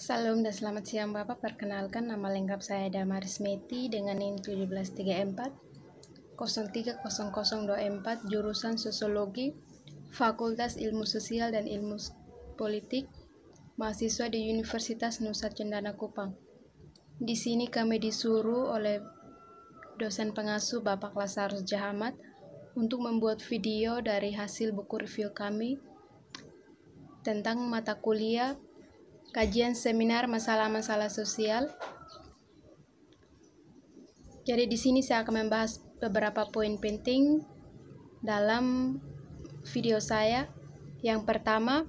Salam dan selamat siang Bapak, perkenalkan nama lengkap saya Damar Smeti dengan NIM 1734 03024 jurusan Sosiologi, Fakultas Ilmu Sosial dan Ilmu Politik, mahasiswa di Universitas Nusa Cendana Kupang. Di sini kami disuruh oleh dosen pengasuh Bapak Lasarus Jahamat untuk membuat video dari hasil buku review kami tentang mata kuliah kajian seminar masalah-masalah sosial. Jadi di sini saya akan membahas beberapa poin penting dalam video saya. Yang pertama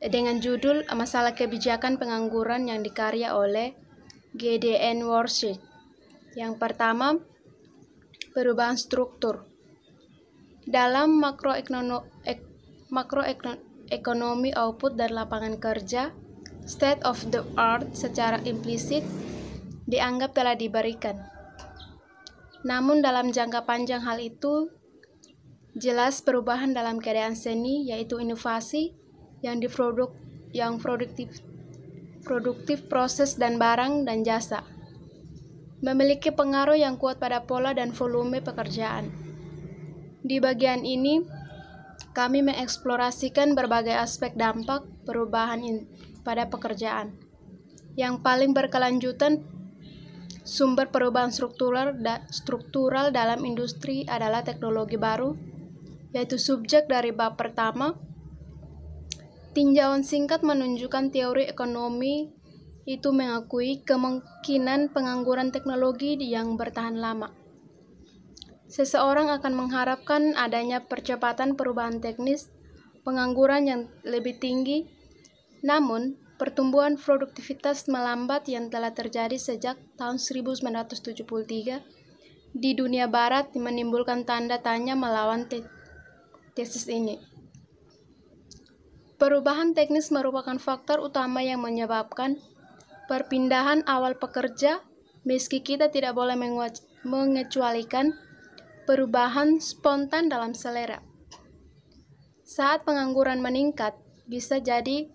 dengan judul Masalah Kebijakan Pengangguran yang dikarya oleh GDN Worship. Yang pertama, perubahan struktur. Dalam makroekonomi ekonomi output dan lapangan kerja, state of the art secara implisit dianggap telah diberikan. Namun dalam jangka panjang hal itu jelas perubahan dalam keadaan seni yaitu inovasi yang diproduk yang produktif produktif proses dan barang dan jasa memiliki pengaruh yang kuat pada pola dan volume pekerjaan. Di bagian ini, kami mengeksplorasikan berbagai aspek dampak perubahan pada pekerjaan. Yang paling berkelanjutan sumber perubahan struktural da struktural dalam industri adalah teknologi baru, yaitu subjek dari bab pertama. Tinjauan singkat menunjukkan teori ekonomi itu mengakui kemungkinan pengangguran teknologi yang bertahan lama. Seseorang akan mengharapkan adanya percepatan perubahan teknis, pengangguran yang lebih tinggi, namun pertumbuhan produktivitas melambat yang telah terjadi sejak tahun 1973 di dunia barat menimbulkan tanda tanya melawan te tesis ini. Perubahan teknis merupakan faktor utama yang menyebabkan perpindahan awal pekerja, meski kita tidak boleh mengecualikan perubahan spontan dalam selera. Saat pengangguran meningkat, bisa jadi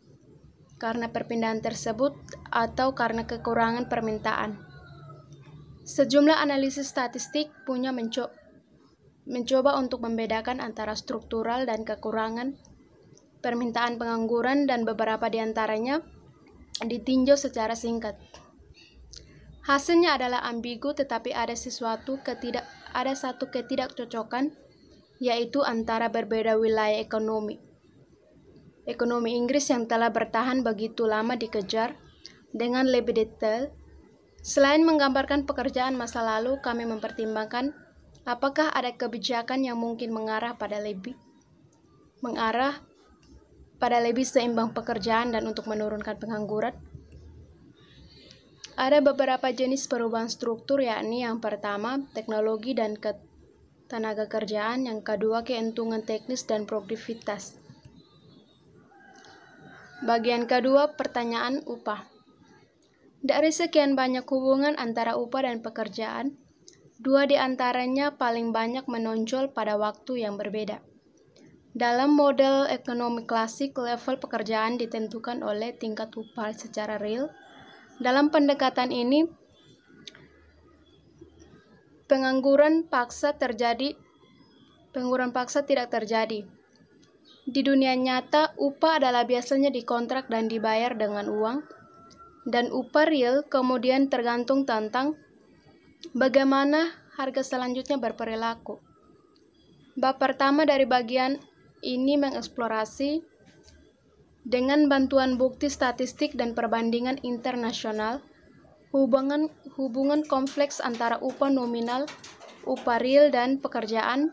karena perpindahan tersebut atau karena kekurangan permintaan. Sejumlah analisis statistik punya menco mencoba untuk membedakan antara struktural dan kekurangan permintaan pengangguran dan beberapa diantaranya ditinjau secara singkat. Hasilnya adalah ambigu tetapi ada sesuatu ketidak ada satu ketidakcocokan, yaitu antara berbeda wilayah ekonomi. Ekonomi Inggris yang telah bertahan begitu lama dikejar dengan lebih detail. Selain menggambarkan pekerjaan masa lalu, kami mempertimbangkan apakah ada kebijakan yang mungkin mengarah pada lebih mengarah pada lebih seimbang pekerjaan dan untuk menurunkan pengangguran. Ada beberapa jenis perubahan struktur yakni yang pertama teknologi dan tenaga kerjaan, yang kedua keuntungan teknis dan produktivitas. Bagian kedua pertanyaan upah. Dari sekian banyak hubungan antara upah dan pekerjaan, dua di antaranya paling banyak menonjol pada waktu yang berbeda. Dalam model ekonomi klasik, level pekerjaan ditentukan oleh tingkat upah secara real dalam pendekatan ini, pengangguran paksa terjadi, pengangguran paksa tidak terjadi. Di dunia nyata, upah adalah biasanya dikontrak dan dibayar dengan uang, dan upah real kemudian tergantung tentang bagaimana harga selanjutnya berperilaku. Bab pertama dari bagian ini mengeksplorasi dengan bantuan bukti statistik dan perbandingan internasional, hubungan, hubungan kompleks antara upah nominal, upah real, dan pekerjaan,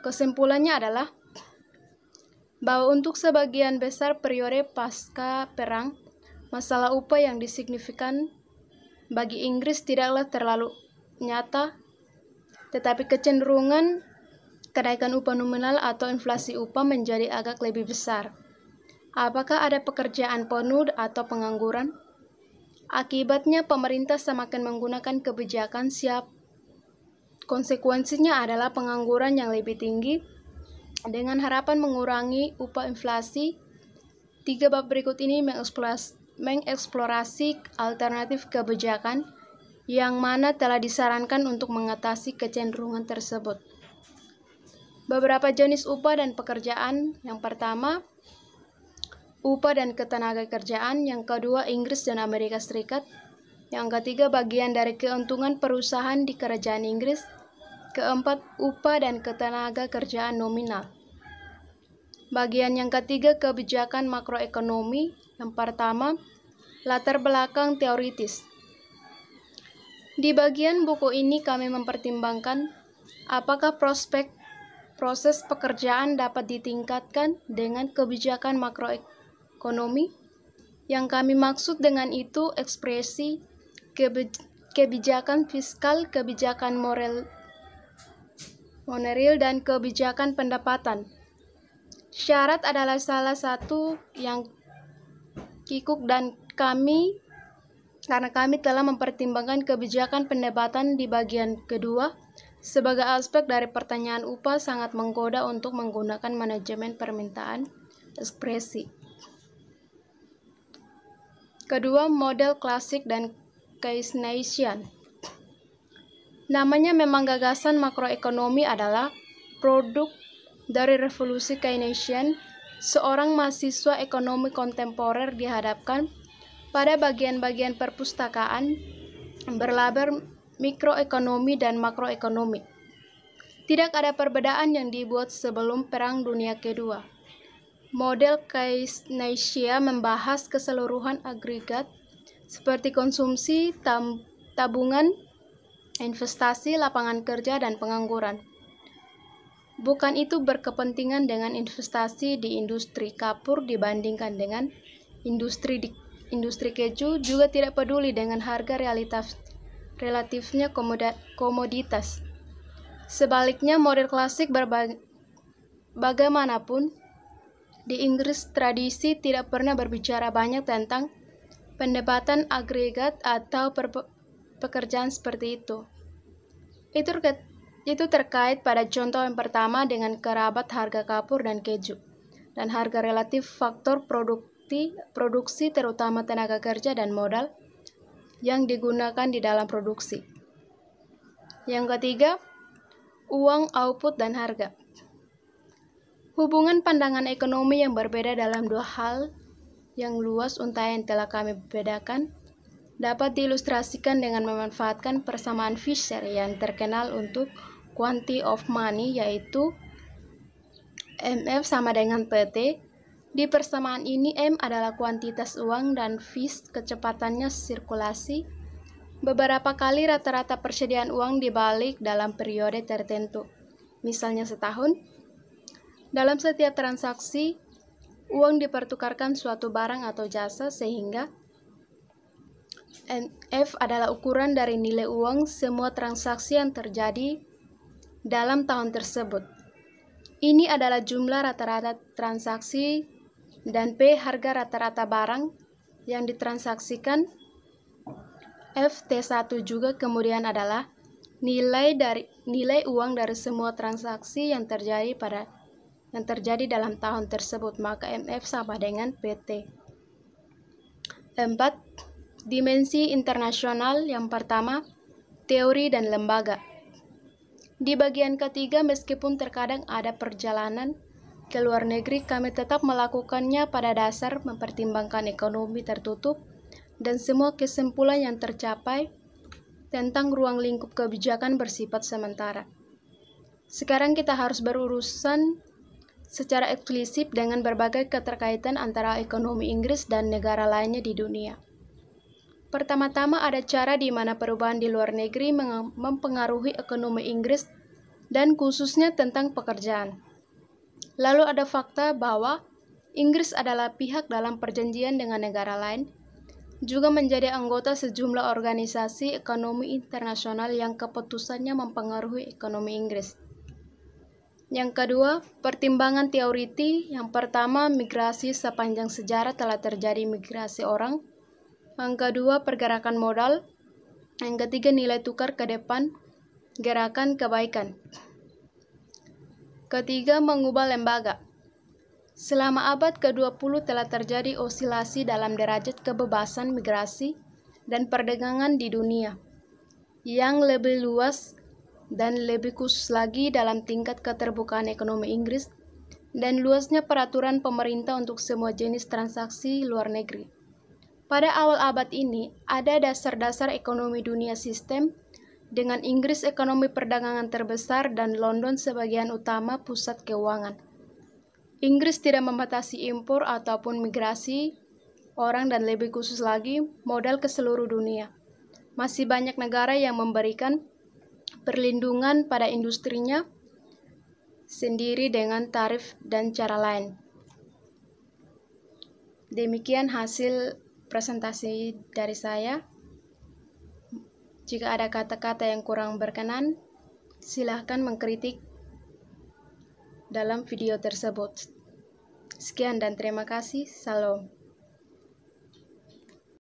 kesimpulannya adalah bahwa untuk sebagian besar periode pasca perang, masalah upah yang disignifikan bagi Inggris tidaklah terlalu nyata, tetapi kecenderungan kenaikan upah nominal atau inflasi upah menjadi agak lebih besar. Apakah ada pekerjaan penuh atau pengangguran? Akibatnya pemerintah semakin menggunakan kebijakan siap. Konsekuensinya adalah pengangguran yang lebih tinggi dengan harapan mengurangi upah inflasi. Tiga bab berikut ini mengeksplorasi, alternatif kebijakan yang mana telah disarankan untuk mengatasi kecenderungan tersebut. Beberapa jenis upah dan pekerjaan yang pertama, upah dan ketenaga kerjaan, yang kedua Inggris dan Amerika Serikat, yang ketiga bagian dari keuntungan perusahaan di kerajaan Inggris, keempat upah dan ketenaga kerjaan nominal. Bagian yang ketiga kebijakan makroekonomi, yang pertama latar belakang teoritis. Di bagian buku ini kami mempertimbangkan apakah prospek proses pekerjaan dapat ditingkatkan dengan kebijakan makroekonomi ekonomi. Yang kami maksud dengan itu ekspresi kebijakan fiskal, kebijakan moral, moneril, dan kebijakan pendapatan. Syarat adalah salah satu yang kikuk dan kami karena kami telah mempertimbangkan kebijakan pendapatan di bagian kedua sebagai aspek dari pertanyaan upah sangat menggoda untuk menggunakan manajemen permintaan ekspresi. Kedua, model klasik dan Keynesian. Namanya memang gagasan makroekonomi adalah produk dari revolusi Keynesian, seorang mahasiswa ekonomi kontemporer dihadapkan pada bagian-bagian perpustakaan berlabar mikroekonomi dan makroekonomi. Tidak ada perbedaan yang dibuat sebelum Perang Dunia Kedua. Model Keynesian membahas keseluruhan agregat seperti konsumsi, tabungan, investasi, lapangan kerja, dan pengangguran. Bukan itu berkepentingan dengan investasi di industri kapur dibandingkan dengan industri di, industri keju juga tidak peduli dengan harga realitas relatifnya komoda, komoditas. Sebaliknya model klasik berbagai bagaimanapun di Inggris, tradisi tidak pernah berbicara banyak tentang pendapatan agregat atau pekerjaan seperti itu. Itu, itu terkait pada contoh yang pertama dengan kerabat harga kapur dan keju, dan harga relatif faktor produkti, produksi terutama tenaga kerja dan modal yang digunakan di dalam produksi. Yang ketiga, uang output dan harga. Hubungan pandangan ekonomi yang berbeda dalam dua hal yang luas untai yang telah kami bedakan dapat diilustrasikan dengan memanfaatkan persamaan Fisher yang terkenal untuk quantity of money yaitu MF sama dengan PT. Di persamaan ini M adalah kuantitas uang dan v kecepatannya sirkulasi. Beberapa kali rata-rata persediaan uang dibalik dalam periode tertentu, misalnya setahun, dalam setiap transaksi, uang dipertukarkan suatu barang atau jasa sehingga F adalah ukuran dari nilai uang semua transaksi yang terjadi dalam tahun tersebut. Ini adalah jumlah rata-rata transaksi dan P harga rata-rata barang yang ditransaksikan. F T1 juga kemudian adalah nilai dari nilai uang dari semua transaksi yang terjadi pada yang terjadi dalam tahun tersebut, maka MF sama dengan PT. 4. Dimensi internasional yang pertama, teori dan lembaga. Di bagian ketiga, meskipun terkadang ada perjalanan ke luar negeri, kami tetap melakukannya pada dasar mempertimbangkan ekonomi tertutup dan semua kesimpulan yang tercapai tentang ruang lingkup kebijakan bersifat sementara. Sekarang kita harus berurusan secara eksklusif dengan berbagai keterkaitan antara ekonomi Inggris dan negara lainnya di dunia. Pertama-tama ada cara di mana perubahan di luar negeri mempengaruhi ekonomi Inggris dan khususnya tentang pekerjaan. Lalu ada fakta bahwa Inggris adalah pihak dalam perjanjian dengan negara lain juga menjadi anggota sejumlah organisasi ekonomi internasional yang keputusannya mempengaruhi ekonomi Inggris. Yang kedua, pertimbangan teoriti. Yang pertama, migrasi sepanjang sejarah telah terjadi migrasi orang. Yang kedua, pergerakan modal. Yang ketiga, nilai tukar ke depan, gerakan kebaikan. Ketiga, mengubah lembaga. Selama abad ke-20 telah terjadi osilasi dalam derajat kebebasan migrasi dan perdagangan di dunia yang lebih luas dan lebih khusus lagi dalam tingkat keterbukaan ekonomi Inggris dan luasnya peraturan pemerintah untuk semua jenis transaksi luar negeri. Pada awal abad ini, ada dasar-dasar ekonomi dunia sistem dengan Inggris ekonomi perdagangan terbesar dan London sebagian utama pusat keuangan. Inggris tidak membatasi impor ataupun migrasi orang dan lebih khusus lagi modal ke seluruh dunia. Masih banyak negara yang memberikan perlindungan pada industrinya sendiri dengan tarif dan cara lain. Demikian hasil presentasi dari saya. Jika ada kata-kata yang kurang berkenan, silahkan mengkritik dalam video tersebut. Sekian dan terima kasih. Salam.